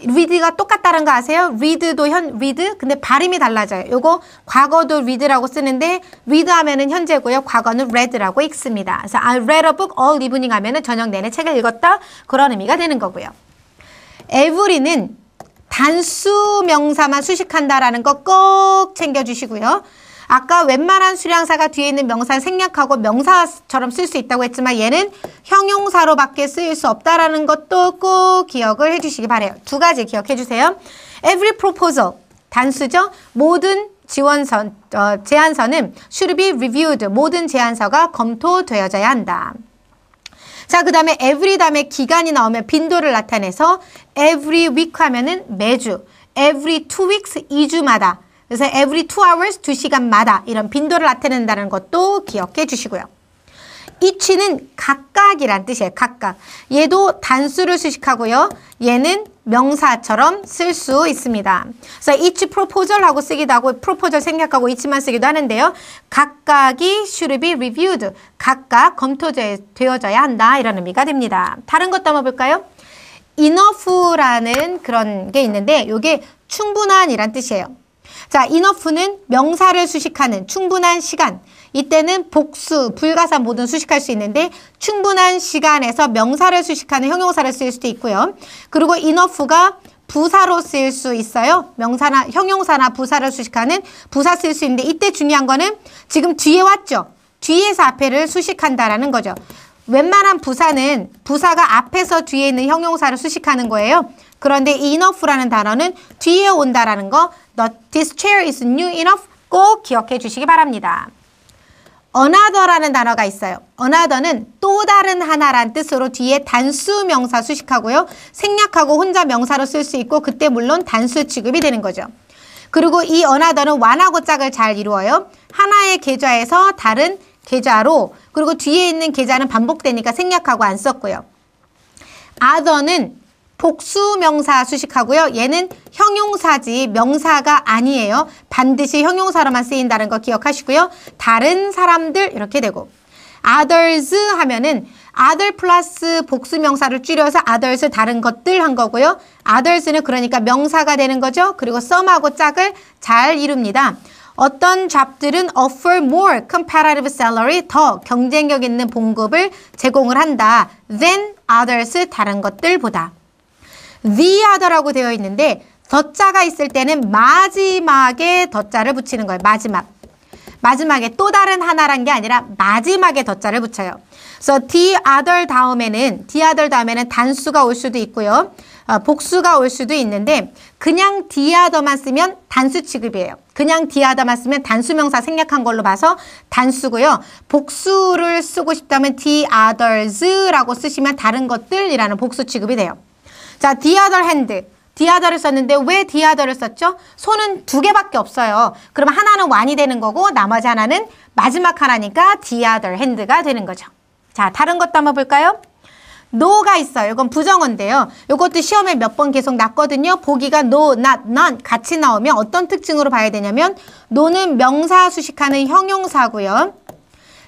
S1: read가 똑같다는 거 아세요? read도 현, read? 근데 발음이 달라져요. 요거 과거도 read라고 쓰는데 read 하면은 현재고요. 과거는 read라고 읽습니다. 그래서 I read a book all evening 하면은 저녁 내내 책을 읽었다. 그런 의미가 되는 거고요. every는 단수 명사만 수식한다라는 거 꼭 챙겨주시고요. 아까 웬만한 수량사가 뒤에 있는 명사는 생략하고 명사처럼 쓸 수 있다고 했지만 얘는 형용사로밖에 쓰일 수 없다라는 것도 꼭 기억을 해주시기 바래요. 두 가지 기억해 주세요. Every proposal, 단수죠. 모든 지원선, 어, 제안서는 should be reviewed, 모든 제안서가 검토되어져야 한다. 자, 그 다음에 every 다음에 기간이 나오면 빈도를 나타내서 every week 하면은 매주, every two weeks 2주마다, 그래서 every two hours 2시간마다 이런 빈도를 나타낸다는 것도 기억해 주시고요. 이치는 각각이란 뜻이에요. 각각. 얘도 단수를 수식하고요. 얘는 명사처럼 쓸 수 있습니다. 그래서 each proposal하고 쓰기도 하고 proposal 생략하고 each만 쓰기도 하는데요. 각각이 should be reviewed. 각각 검토되어져야 한다 이런 의미가 됩니다. 다른 것도 한번 볼까요? enough라는 그런 게 있는데 이게 충분한 이란 뜻이에요. 자, enough는 명사를 수식하는 충분한 시간, 이때는 복수, 불가사 모든 수식할 수 있는데 충분한 시간에서 명사를 수식하는 형용사를 쓸 수도 있고요. 그리고 enough가 부사로 쓰일 수 있어요. 명사나 형용사나 부사를 수식하는 부사 쓸 수 있는데 이때 중요한 거는 지금 뒤에 왔죠. 뒤에서 앞에를 수식한다라는 거죠. 웬만한 부사는 부사가 앞에서 뒤에 있는 형용사를 수식하는 거예요. 그런데 enough라는 단어는 뒤에 온다라는 거. The, this chair is new enough 꼭 기억해 주시기 바랍니다. another라는 단어가 있어요. another는 또 다른 하나란 뜻으로 뒤에 단수 명사 수식하고요. 생략하고 혼자 명사로 쓸 수 있고 그때 물론 단수 취급이 되는 거죠. 그리고 이 another는 완하고 짝을 잘 이루어요. 하나의 계좌에서 다른 계좌로 그리고 뒤에 있는 계좌는 반복되니까 생략하고 안 썼고요. other는 복수명사 수식하고요. 얘는 형용사지 명사가 아니에요. 반드시 형용사로만 쓰인다는 거 기억하시고요. 다른 사람들 이렇게 되고 others 하면은 other 플러스 복수명사를 줄여서 others 다른 것들 한 거고요. others는 그러니까 명사가 되는 거죠. 그리고 썸하고 짝을 잘 이룹니다. 어떤 잡들은 offer more competitive salary 더 경쟁력 있는 봉급을 제공을 한다. than others 다른 것들보다. the 하더라고 되어 있는데 더자가 있을 때는 마지막에 더자를 붙이는 거예요. 마지막. 마지막에 또 다른 하나란 게 아니라 마지막에 더자를 붙여요. 그래서 so, the other 다음에는 the other 다음에는 단수가 올 수도 있고요. 어, 복수가 올 수도 있는데 그냥 the other만 쓰면 단수 취급이에요. 그냥 the other만 쓰면 단수명사 생략한 걸로 봐서 단수고요. 복수를 쓰고 싶다면 the others라고 쓰시면 다른 것들이라는 복수 취급이 돼요. 자, the other hand. the other를 썼는데 왜 the other를 썼죠? 손은 두 개밖에 없어요. 그럼 하나는 완이 되는 거고 나머지 하나는 마지막 하나니까 the other hand가 되는 거죠. 자, 다른 것도 한번 볼까요? no가 있어요. 이건 부정어인데요. 이것도 시험에 몇 번 계속 났거든요. 보기가 no, not, none 같이 나오면 어떤 특징으로 봐야 되냐면 no는 명사 수식하는 형용사고요.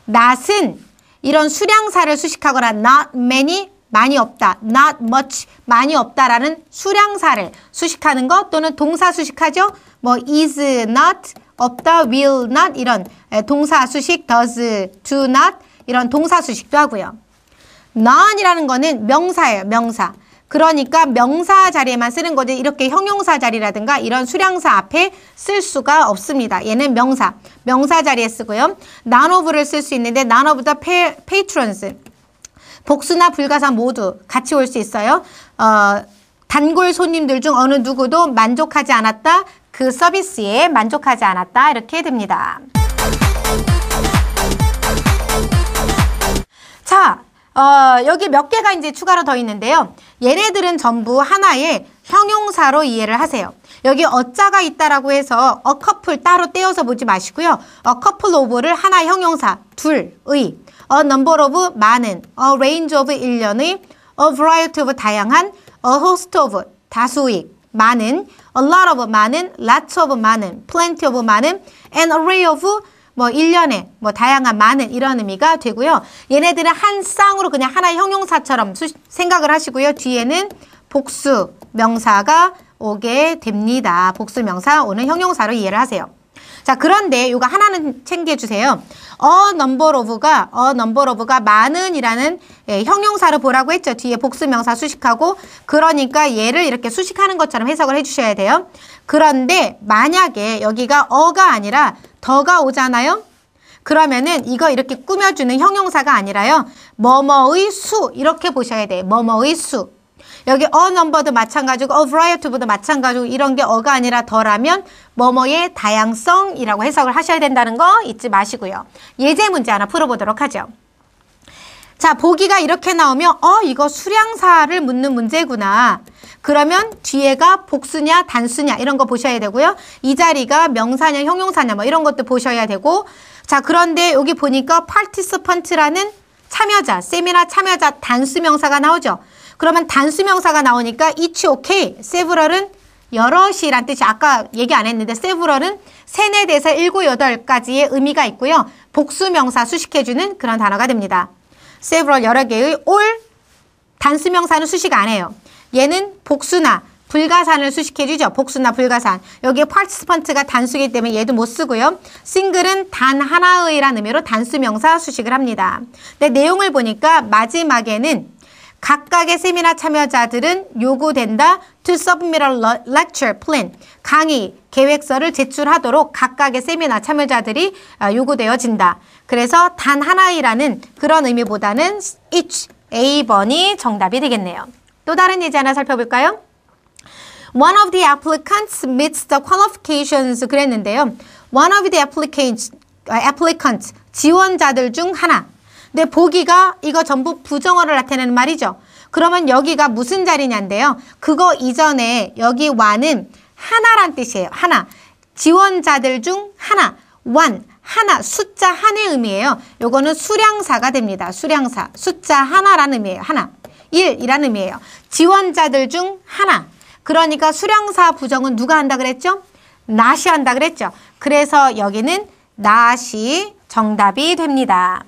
S1: not은 이런 수량사를 수식하거나 not many, 많이 없다, not much, 많이 없다라는 수량사를 수식하는 것 또는 동사 수식하죠. 뭐 is not, 없다, will not 이런 예, 동사 수식, does, do not 이런 동사 수식도 하고요. n o n 이라는 거는 명사예요, 명사. 그러니까 명사 자리에만 쓰는 거지 이렇게 형용사 자리라든가 이런 수량사 앞에 쓸 수가 없습니다. 얘는 명사, 명사 자리에 쓰고요. 나노브를 쓸 수 있는데 나노보다 페, 페이트런스 복수나 불가사 모두 같이 올 수 있어요. 어, 단골 손님들 중 어느 누구도 만족하지 않았다. 그 서비스에 만족하지 않았다. 이렇게 됩니다. 자, 어, 여기 몇 개가 이제 추가로 더 있는데요. 얘네들은 전부 하나의 형용사로 이해를 하세요. 여기 어자가 있다라고 해서 어커플 따로 떼어서 보지 마시고요. 어커플 오브를 하나 형용사, 둘의 a number of 많은, a range of 일련의, a variety of 다양한, a host of 다수의, 많은, a lot of 많은, lots of 많은, plenty of 많은, an array of 뭐 일련의 뭐 다양한 많은 이런 의미가 되고요. 얘네들은 한 쌍으로 그냥 하나의 형용사처럼 수, 생각을 하시고요. 뒤에는 복수 명사가 오게 됩니다. 복수 명사 오는 형용사로 이해를 하세요. 자, 그런데 이거 하나는 챙겨주세요. 어 넘버 오브가 어 넘버 오브가 많은이라는 예, 형용사를 보라고 했죠. 뒤에 복수명사 수식하고 그러니까 얘를 이렇게 수식하는 것처럼 해석을 해주셔야 돼요. 그런데 만약에 여기가 어가 아니라 더가 오잖아요. 그러면은 이거 이렇게 꾸며주는 형용사가 아니라요. 뭐뭐의 수 이렇게 보셔야 돼. 요 뭐뭐의 수. 여기 a number도 마찬가지고 a variety도 마찬가지고 이런 게 어가 아니라 더라면 뭐뭐의 다양성이라고 해석을 하셔야 된다는 거 잊지 마시고요. 예제 문제 하나 풀어보도록 하죠. 자, 보기가 이렇게 나오면 어, 이거 수량사를 묻는 문제구나. 그러면 뒤에가 복수냐 단수냐 이런 거 보셔야 되고요. 이 자리가 명사냐 형용사냐 뭐 이런 것도 보셔야 되고 자, 그런데 여기 보니까 participant라는 참여자, 세미나 참여자 단수 명사가 나오죠. 그러면 단수명사가 나오니까 each okay, several은 여럿이란 뜻이 아까 얘기 안 했는데 세브럴은 세네 대사 일곱 여덟 가지의 의미가 있고요. 복수명사 수식해주는 그런 단어가 됩니다. 세브럴 여러 개의 올 단수명사는 수식 안 해요. 얘는 복수나 불가산을 수식해주죠. 복수나 불가산. 여기에 파티스펀트가 단수기 때문에 얘도 못 쓰고요. 싱글은 단 하나의란 의미로 단수명사 수식을 합니다. 근데 내용을 보니까 마지막에는 각각의 세미나 참여자들은 요구된다 to submit a lecture plan 강의 계획서를 제출하도록 각각의 세미나 참여자들이 요구되어진다. 그래서 단 하나이라는 그런 의미보다는 each A번이 정답이 되겠네요. 또 다른 예제 하나 살펴볼까요? One of the applicants meets the qualifications 그랬는데요. One of the applicants, applicants 지원자들 중 하나 근데 보기가 이거 전부 부정어를 나타내는 말이죠. 그러면 여기가 무슨 자리냐인데요. 그거 이전에 여기 와는 하나란 뜻이에요. 하나. 지원자들 중 하나. 완. 하나. 숫자 한의 의미예요. 요거는 수량사가 됩니다. 수량사. 숫자 하나란 의미예요. 하나. 일이라는 의미예요. 지원자들 중 하나. 그러니까 수량사 부정은 누가 한다 그랬죠? 나시 한다 그랬죠? 그래서 여기는 나시 정답이 됩니다.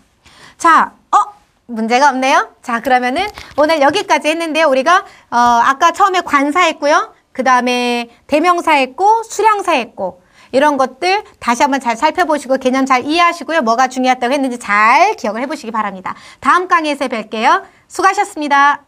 S1: 자, 어? 문제가 없네요. 자, 그러면은 오늘 여기까지 했는데요. 우리가 어, 아까 처음에 관사 했고요. 그 다음에 대명사 했고 수량사 했고 이런 것들 다시 한번 잘 살펴보시고 개념 잘 이해하시고요. 뭐가 중요했다고 했는지 잘 기억을 해보시기 바랍니다. 다음 강의에서 뵐게요. 수고하셨습니다.